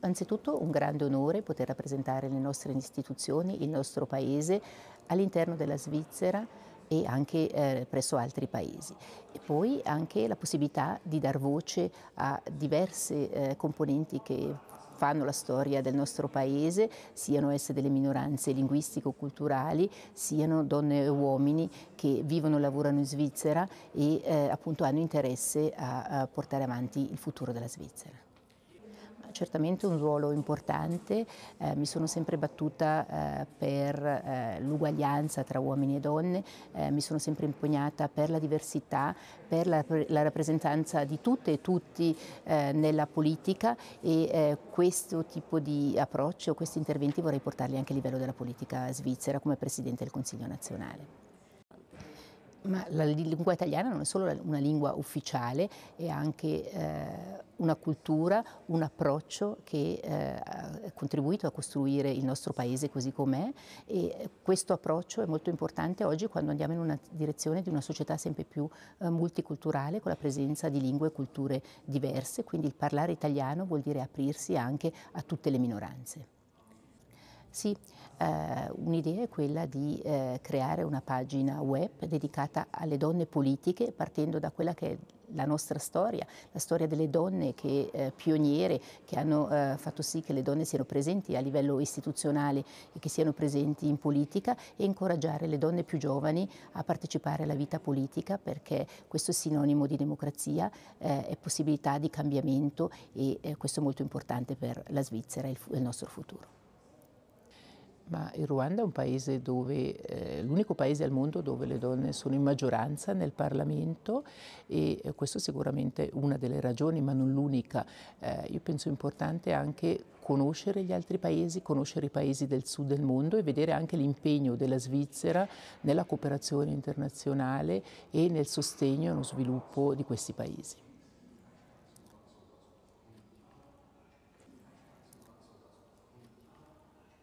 Anzitutto un grande onore poter rappresentare le nostre istituzioni, il nostro paese all'interno della Svizzera e anche eh, presso altri paesi. E poi anche la possibilità di dar voce a diverse eh, componenti che fanno la storia del nostro paese, siano esse delle minoranze linguistico-culturali, siano donne e uomini che vivono e lavorano in Svizzera e eh, appunto hanno interesse a, a portare avanti il futuro della Svizzera certamente un ruolo importante, eh, mi sono sempre battuta eh, per eh, l'uguaglianza tra uomini e donne, eh, mi sono sempre impegnata per la diversità, per la, la rappresentanza di tutte e tutti eh, nella politica e eh, questo tipo di approccio, questi interventi vorrei portarli anche a livello della politica svizzera come Presidente del Consiglio nazionale. Ma la lingua italiana non è solo una lingua ufficiale, è anche eh, una cultura, un approccio che eh, ha contribuito a costruire il nostro paese così com'è e questo approccio è molto importante oggi quando andiamo in una direzione di una società sempre più eh, multiculturale con la presenza di lingue e culture diverse, quindi il parlare italiano vuol dire aprirsi anche a tutte le minoranze servizi, eh, un'idea è quella di eh, creare una pagina web dedicata alle donne politiche, partendo da quella che è la nostra storia, la storia delle donne che, eh, pioniere che hanno eh, fatto sì che le donne siano presenti a livello istituzionale e che siano presenti in politica e incoraggiare le donne più giovani a partecipare alla vita politica perché questo è sinonimo di democrazia, eh, è possibilità di cambiamento e eh, questo è molto importante per la Svizzera e il, il nostro futuro ma il Ruanda è un paese dove, eh, l'unico paese al mondo dove le donne sono in maggioranza nel Parlamento e eh, questo è sicuramente una delle ragioni, ma non l'unica. Eh, io penso importante anche conoscere gli altri paesi, conoscere i paesi del sud del mondo e vedere anche l'impegno della Svizzera nella cooperazione internazionale e nel sostegno e allo sviluppo di questi paesi.